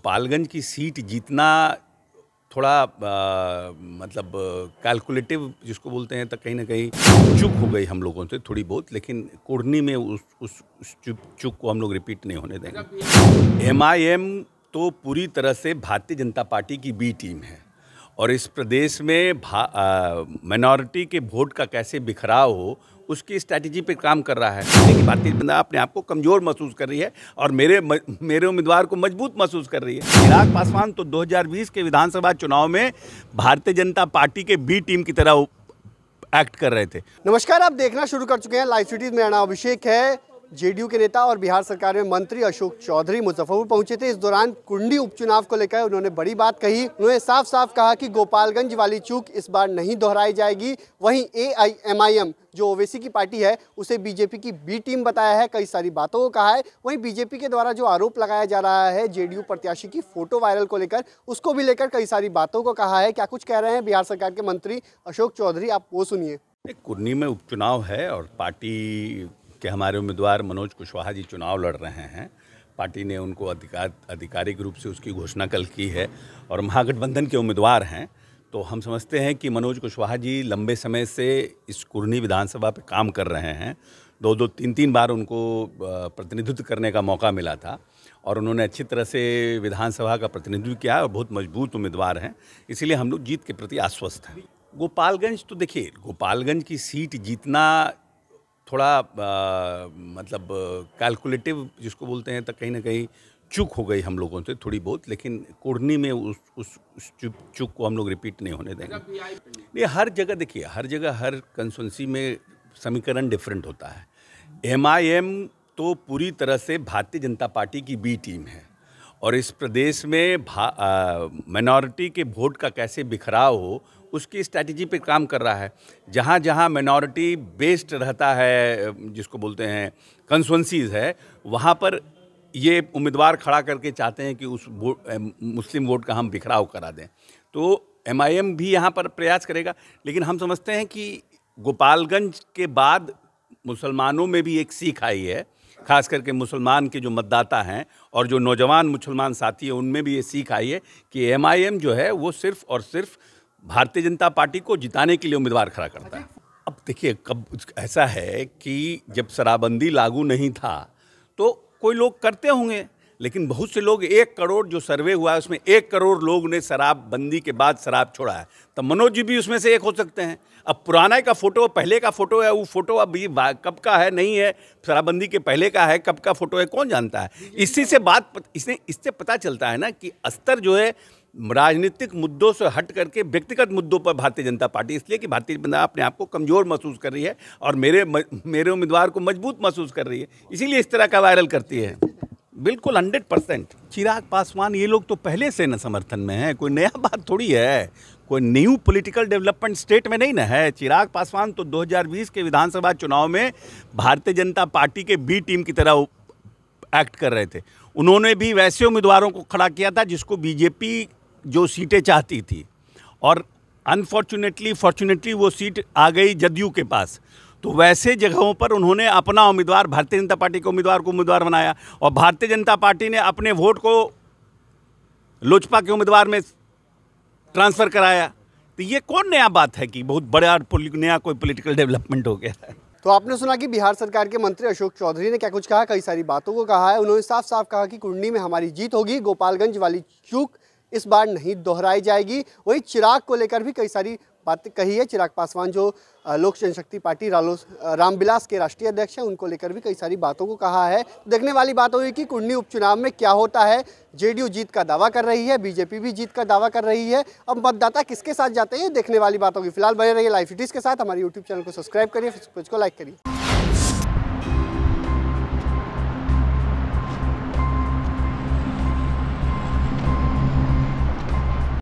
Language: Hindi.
गोपालगंज की सीट जीतना थोड़ा आ, मतलब कैलकुलेटिव जिसको बोलते हैं तो कहीं ना कहीं चुप हो गई हम लोगों से थोड़ी बहुत लेकिन कुर्नी में उस उस, उस चुप चुप को हम लोग रिपीट नहीं होने देंगे एम तो पूरी तरह से भारतीय जनता पार्टी की बी टीम है और इस प्रदेश में माइनॉरिटी के वोट का कैसे बिखराव हो उसकी स्ट्रैटेजी पे काम कर रहा है लेकिन भारतीय जनता अपने आप को कमज़ोर महसूस कर रही है और मेरे मेरे उम्मीदवार को मजबूत महसूस कर रही है चिराग पासवान तो 2020 के विधानसभा चुनाव में भारतीय जनता पार्टी के बी टीम की तरह एक्ट कर रहे थे नमस्कार आप देखना शुरू कर चुके हैं लाइव सिटीज मेरा नाम अभिषेक है जेडीयू के नेता और बिहार सरकार में मंत्री अशोक चौधरी मुजफ्फरपुर पहुंचे थे इस दौरान कुंडी उपचुनाव को लेकर उन्होंने बड़ी बात कही उन्होंने साफ साफ कहा कि गोपालगंज वाली चूक इस बार नहीं दोहराई जाएगी वहीं एआईएमआईएम जो ओवेसी की पार्टी है उसे बीजेपी की बी टीम बताया है कई सारी बातों को कहा है वहीं बीजेपी के द्वारा जो आरोप लगाया जा रहा है जेडीयू प्रत्याशी की फोटो वायरल को लेकर उसको भी लेकर कई सारी बातों को कहा है क्या कुछ कह रहे हैं बिहार सरकार के मंत्री अशोक चौधरी आप वो सुनिए कुर्नी में उपचुनाव है और पार्टी कि हमारे उम्मीदवार मनोज कुशवाहा जी चुनाव लड़ रहे हैं पार्टी ने उनको अधिकार आधिकारिक रूप से उसकी घोषणा कल की है और महागठबंधन के उम्मीदवार हैं तो हम समझते हैं कि मनोज कुशवाहा जी लंबे समय से इस कुरनी विधानसभा पर काम कर रहे हैं दो दो तीन तीन बार उनको प्रतिनिधित्व करने का मौका मिला था और उन्होंने अच्छी तरह से विधानसभा का प्रतिनिधित्व किया और बहुत मजबूत उम्मीदवार हैं इसीलिए हम लोग जीत के प्रति आश्वस्त हैं गोपालगंज तो देखिए गोपालगंज की सीट जीतना थोड़ा आ, मतलब कैलकुलेटिव जिसको बोलते हैं तो कहीं ना कहीं चूक हो गई हम लोगों से थोड़ी बहुत लेकिन कुड़नी में उस उस, उस चूक, को हम लोग रिपीट नहीं होने देंगे नहीं हर जगह देखिए हर जगह हर कंसुंसी में समीकरण डिफरेंट होता है एम तो पूरी तरह से भारतीय जनता पार्टी की बी टीम है और इस प्रदेश में माइनॉरिटी के वोट का कैसे बिखराव हो उसकी स्ट्रैटेजी पे काम कर रहा है जहाँ जहाँ माइनॉरिटी बेस्ड रहता है जिसको बोलते हैं कंसुएंसीज है वहाँ पर ये उम्मीदवार खड़ा करके चाहते हैं कि उस वो मुस्लिम वोट का हम बिखराव करा दें तो एम भी यहाँ पर प्रयास करेगा लेकिन हम समझते हैं कि गोपालगंज के बाद मुसलमानों में भी एक सीख आई है खास करके मुसलमान के जो मतदाता हैं और जो नौजवान मुसलमान साथी हैं उनमें भी ये सीख आई है कि एम जो है वो सिर्फ़ और सिर्फ़ भारतीय जनता पार्टी को जिताने के लिए उम्मीदवार खड़ा करता है अब देखिए कब ऐसा है कि जब शराबबंदी लागू नहीं था तो कोई लोग करते होंगे लेकिन बहुत से लोग एक करोड़ जो सर्वे हुआ है उसमें एक करोड़ लोग ने शराबबंदी के बाद शराब छोड़ा है तो मनोज जी भी उसमें से एक हो सकते हैं अब पुराना का फ़ोटो पहले का फ़ोटो है वो फ़ोटो अब ये कब का है नहीं है शराबबंदी के पहले का है कब का फ़ोटो है कौन जानता है इसी से बात इसने इससे पता चलता है ना कि स्तर जो है राजनीतिक मुद्दों से हट करके व्यक्तिगत मुद्दों पर भारतीय जनता पार्टी इसलिए कि भारतीय जनता अपने आप को कमज़ोर महसूस कर रही है और मेरे मेरे उम्मीदवार को मजबूत महसूस कर रही है इसीलिए इस तरह का वायरल करती है बिल्कुल हंड्रेड परसेंट चिराग पासवान ये लोग तो पहले से न समर्थन में हैं कोई नया बात थोड़ी है कोई न्यू पॉलिटिकल डेवलपमेंट स्टेट में नहीं ना है चिराग पासवान तो 2020 के विधानसभा चुनाव में भारतीय जनता पार्टी के बी टीम की तरह एक्ट कर रहे थे उन्होंने भी वैसे उम्मीदवारों को खड़ा किया था जिसको बीजेपी जो सीटें चाहती थी और अनफॉर्चुनेटली फॉर्चुनेटली वो सीट आ गई जदयू के पास तो वैसे जगहों पर उन्होंने अपना उम्मीदवार भारतीय जनता पार्टी के उम्मीदवार को उम्मीदवार बनाया और भारतीय जनता पार्टी ने अपने वोट को लोजपा के उम्मीदवार में ट्रांसफ़र कराया तो ये कौन नया बात है कि बहुत बड़ा नया कोई पॉलिटिकल डेवलपमेंट हो गया है तो आपने सुना कि बिहार सरकार के मंत्री अशोक चौधरी ने क्या कुछ कहा कई सारी बातों को कहा है उन्होंने साफ साफ कहा कि कुंडली में हमारी जीत होगी गोपालगंज वाली चूक इस बार नहीं दोहराई जाएगी वही चिराग को लेकर भी कई सारी बातें कही है चिराग पासवान जो लोक जनशक्ति पार्टी रालो रामविलास के राष्ट्रीय अध्यक्ष हैं उनको लेकर भी कई सारी बातों को कहा है देखने वाली बात होगी कि कुंडली उपचुनाव में क्या होता है जेडीयू जीत का दावा कर रही है बीजेपी भी जीत का दावा कर रही है अब मतदाता किसके साथ जाते हैं देखने वाली बात होगी फिलहाल बने रहिए लाइव सिटीज़ के साथ हमारे यूट्यूब चैनल को सब्सक्राइब करिए फेसबुक को लाइक करिए